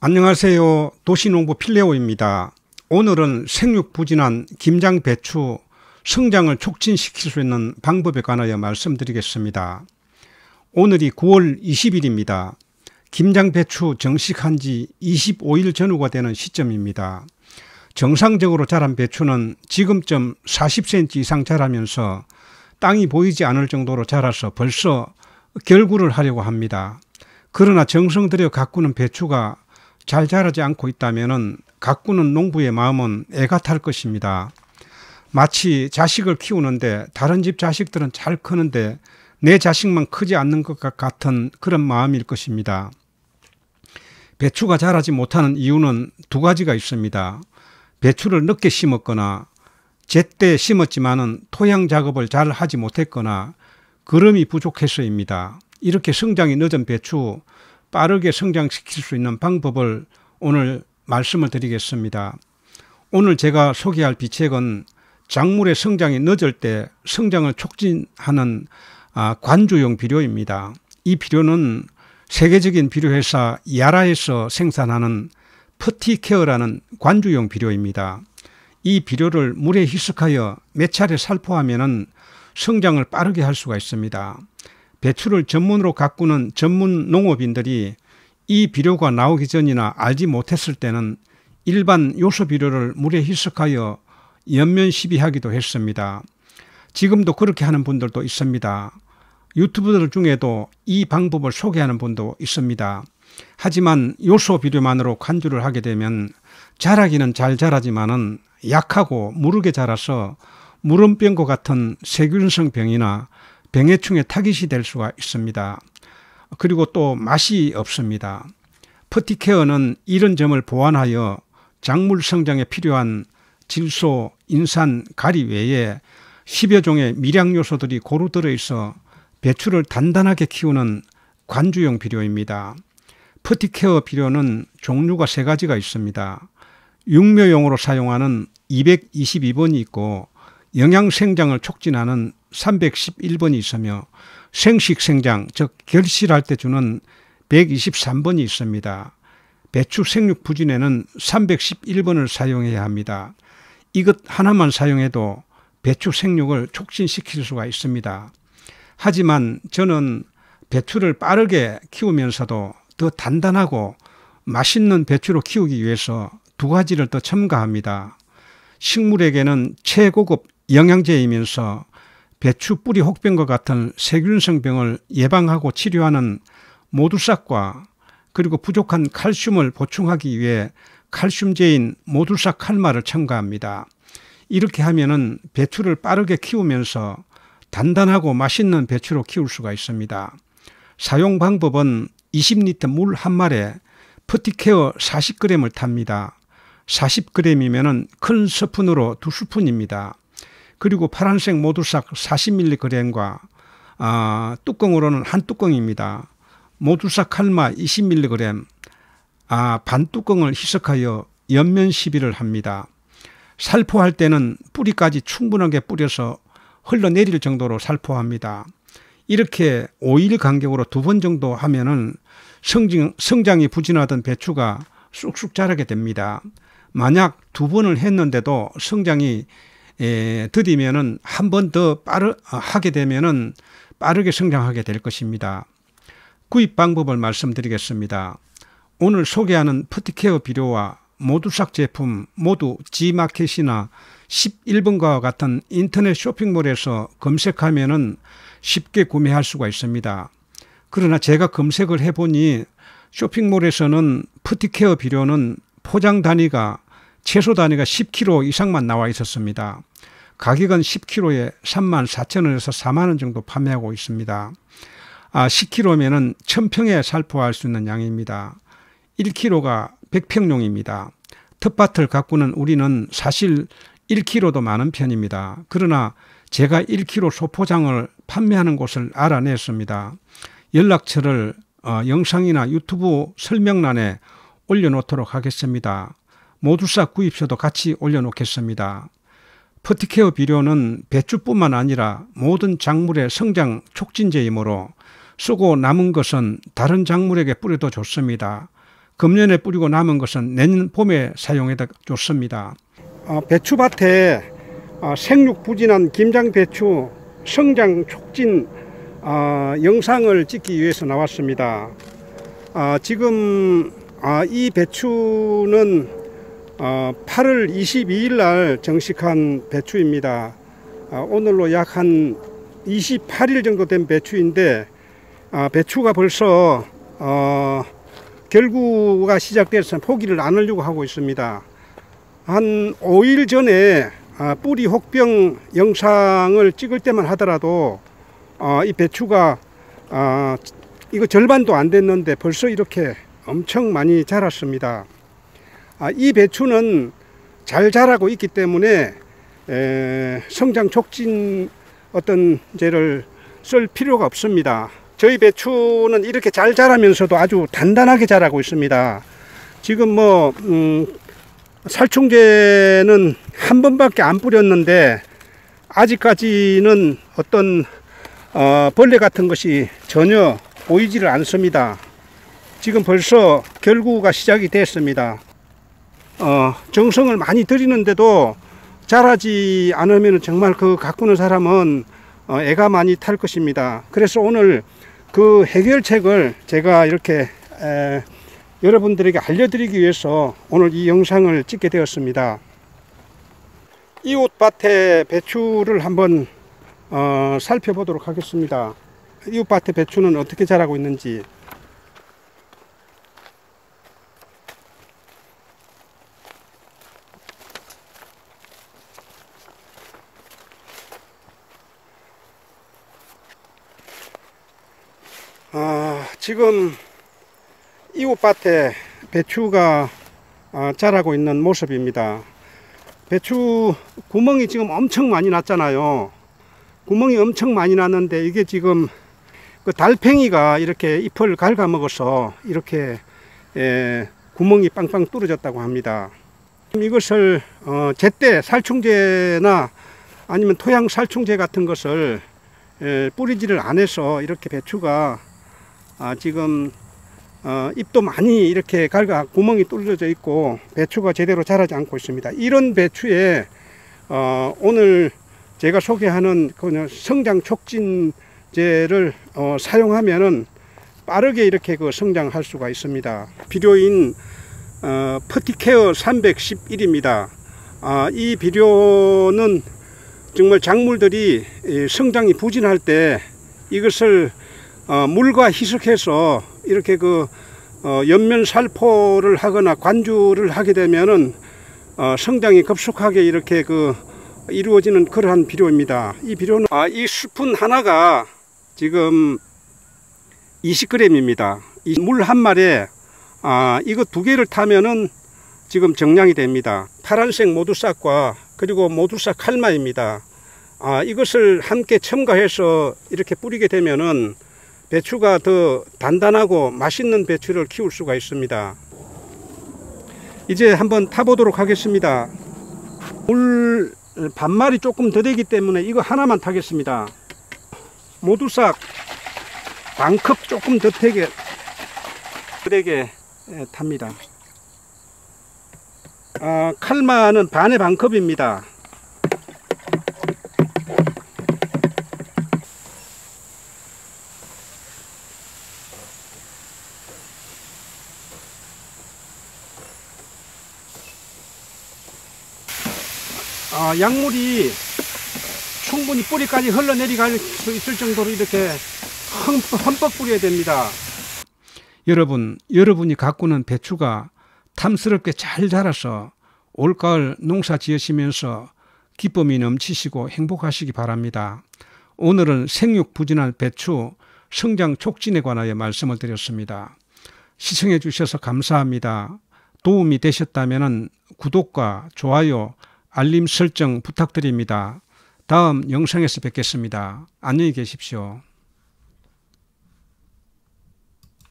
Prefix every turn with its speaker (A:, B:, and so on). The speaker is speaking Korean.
A: 안녕하세요. 도시농부 필레오입니다. 오늘은 생육 부진한 김장 배추 성장을 촉진시킬 수 있는 방법에 관하여 말씀드리겠습니다. 오늘이 9월 20일입니다. 김장 배추 정식한 지 25일 전후가 되는 시점입니다. 정상적으로 자란 배추는 지금쯤 40cm 이상 자라면서 땅이 보이지 않을 정도로 자라서 벌써 결구를 하려고 합니다. 그러나 정성 들여 가꾸는 배추가 잘 자라지 않고 있다면 가꾸는 농부의 마음은 애가 탈 것입니다. 마치 자식을 키우는데 다른 집 자식들은 잘 크는데 내 자식만 크지 않는 것 같은 그런 마음일 것입니다. 배추가 자라지 못하는 이유는 두 가지가 있습니다. 배추를 늦게 심었거나 제때 심었지만은 토양 작업을 잘 하지 못했거나 거름이 부족해서입니다. 이렇게 성장이 늦은 배추, 빠르게 성장시킬 수 있는 방법을 오늘 말씀을 드리겠습니다. 오늘 제가 소개할 비책은 작물의 성장이 늦을 때 성장을 촉진하는 아, 관주용 비료입니다. 이 비료는 세계적인 비료회사 야라에서 생산하는 퍼티케어라는 관주용 비료입니다. 이 비료를 물에 희석하여 몇 차례 살포하면 성장을 빠르게 할 수가 있습니다. 배추를 전문으로 가꾸는 전문 농업인들이 이 비료가 나오기 전이나 알지 못했을 때는 일반 요소 비료를 물에 희석하여 연면 시비하기도 했습니다. 지금도 그렇게 하는 분들도 있습니다. 유튜브들 중에도 이 방법을 소개하는 분도 있습니다. 하지만 요소 비료만으로 관주를 하게 되면 자라기는 잘 자라지만은 약하고 무르게 자라서 무름병과 같은 세균성 병이나 병해충의 타깃이 될 수가 있습니다. 그리고 또 맛이 없습니다. 퍼티케어는 이런 점을 보완하여 작물 성장에 필요한 질소, 인산, 가리 외에 10여 종의 미량 요소들이 고루 들어있어 배추를 단단하게 키우는 관주용 비료입니다. 퍼티케어 비료는 종류가 세 가지가 있습니다. 육묘용으로 사용하는 222번이 있고 영양생장을 촉진하는 311번이 있으며 생식 생장 즉 결실할 때 주는 123번이 있습니다. 배추 생육 부진에는 311번을 사용해야 합니다. 이것 하나만 사용해도 배추 생육을 촉진시킬 수가 있습니다. 하지만 저는 배추를 빠르게 키우면서도 더 단단하고 맛있는 배추로 키우기 위해서 두 가지를 더 첨가합니다. 식물에게는 최고급 영양제이면서 배추 뿌리 혹병과 같은 세균성 병을 예방하고 치료하는 모두싹과 그리고 부족한 칼슘을 보충하기 위해 칼슘제인 모두싹 칼마를 첨가합니다. 이렇게 하면은 배추를 빠르게 키우면서 단단하고 맛있는 배추로 키울 수가 있습니다. 사용 방법은 20리터 물 한마리에 퍼티케어 40g을 탑니다. 40g이면 큰 스푼으로 두 스푼입니다. 그리고 파란색 모두삭 40mg과 아, 뚜껑으로는 한 뚜껑입니다. 모두삭 칼마 20mg 아, 반 뚜껑을 희석하여 연면 시비를 합니다. 살포할 때는 뿌리까지 충분하게 뿌려서 흘러내릴 정도로 살포합니다. 이렇게 5일 간격으로 두 번 정도 하면은 성징, 성장이 부진하던 배추가 쑥쑥 자라게 됩니다. 만약 두 번을 했는데도 성장이 에, 예, 드디면은 한 번 더 빠르 어, 하게 되면은 빠르게 성장하게 될 것입니다. 구입 방법을 말씀드리겠습니다. 오늘 소개하는 푸티케어 비료와 모두삭 제품 모두 G마켓이나 11번가와 같은 인터넷 쇼핑몰에서 검색하면은 쉽게 구매할 수가 있습니다. 그러나 제가 검색을 해보니 쇼핑몰에서는 푸티케어 비료는 포장 단위가 최소 단위가 10kg 이상만 나와 있었습니다. 가격은 10kg에 3만 4천 원에서 4만 원 정도 판매하고 있습니다. 아, 10kg면은 1000평에 살포할 수 있는 양입니다. 1kg가 100평용입니다. 텃밭을 가꾸는 우리는 사실 1kg도 많은 편입니다. 그러나 제가 1kg 소포장을 판매하는 곳을 알아냈습니다. 연락처를 어, 영상이나 유튜브 설명란에 올려놓도록 하겠습니다. 모두싹 구입셔도 같이 올려놓겠습니다. 퍼티케어 비료는 배추뿐만 아니라 모든 작물의 성장 촉진제이므로 쓰고 남은 것은 다른 작물에게 뿌려도 좋습니다. 금년에 뿌리고 남은 것은 내년 봄에 사용해도 좋습니다. 아, 배추밭에 아, 생육부진한 김장배추 성장 촉진 아, 영상을 찍기 위해서 나왔습니다. 지금 이 배추는 어, 8월 22일 날 정식한 배추입니다. 어, 오늘로 약 한 28일 정도 된 배추인데 어, 배추가 벌써 어, 결구가 시작돼서 포기를 안 하려고 하고 있습니다. 한 5일 전에 어, 뿌리 혹병 영상을 찍을 때만 하더라도 어, 이 배추가 어, 이거 절반도 안 됐는데 벌써 이렇게 엄청 많이 자랐습니다. 아, 이 배추는 잘 자라고 있기 때문에 에, 성장 촉진 어떤 제를 쓸 필요가 없습니다. 저희 배추는 이렇게 잘 자라면서도 아주 단단하게 자라고 있습니다. 지금 뭐 음, 살충제는 한 번밖에 안 뿌렸는데 아직까지는 어떤 어, 벌레 같은 것이 전혀 보이지를 않습니다. 지금 벌써 결구가 시작이 됐습니다. 어, 정성을 많이 들이는데도 자라지 않으면 정말 그 가꾸는 사람은 어, 애가 많이 탈 것입니다. 그래서 오늘 그 해결책을 제가 이렇게 여러분들에게 알려드리기 위해서 오늘 이 영상을 찍게 되었습니다. 이웃밭에 배추를 한번 어, 살펴보도록 하겠습니다. 이웃밭에 배추는 어떻게 자라고 있는지 지금 이웃밭에 배추가 아, 자라고 있는 모습입니다 배추 구멍이 지금 엄청 많이 났잖아요 구멍이 엄청 많이 났는데 이게 지금 그 달팽이가 이렇게 잎을 갉아먹어서 이렇게 예, 구멍이 빵빵 뚫어졌다고 합니다 이것을 어, 제때 살충제나 아니면 토양 살충제 같은 것을 예, 뿌리지를 안 해서 이렇게 배추가 아, 지금 어, 잎도 많이 이렇게 갈가 구멍이 뚫려져 있고 배추가 제대로 자라지 않고 있습니다. 이런 배추에 어, 오늘 제가 소개하는 그 성장 촉진제를 어, 사용하면은 빠르게 이렇게 그 성장할 수가 있습니다. 비료인 어, 퍼티케어 311입니다. 아, 이 비료는 정말 작물들이 성장이 부진할 때 이것을 어, 물과 희석해서 이렇게 그 어, 연면 살포를 하거나 관주를 하게 되면은 어, 성장이 급속하게 이렇게 그 이루어지는 그러한 비료입니다. 이 비료는 아, 이 스푼 하나가 지금 20g입니다. 물한 마리에 아, 이거 두 개를 타면은 지금 정량이 됩니다. 파란색 모두싹과 그리고 모두싹 칼마입니다. 아, 이것을 함께 첨가해서 이렇게 뿌리게 되면은 배추가 더 단단하고 맛있는 배추를 키울 수가 있습니다. 이제 한번 타보도록 하겠습니다. 물 반말이 조금 더 되기 때문에 이거 하나만 타겠습니다. 모두싹 반컵 조금 더 되게 되게 탑니다. 아, 칼마는 반의 반컵입니다. 약물이 충분히 뿌리까지 흘러내리갈 수 있을 정도로 이렇게 흠뻑 뿌려야 됩니다. 여러분, 여러분이 가꾸는 배추가 탐스럽게 잘 자라서 올가을 농사 지으시면서 기쁨이 넘치시고 행복하시기 바랍니다. 오늘은 생육 부진한 배추 성장 촉진에 관하여 말씀을 드렸습니다. 시청해 주셔서 감사합니다. 도움이 되셨다면 구독과 좋아요, 알림 설정 부탁드립니다. 다음 영상에서 뵙겠습니다. 안녕히 계십시오.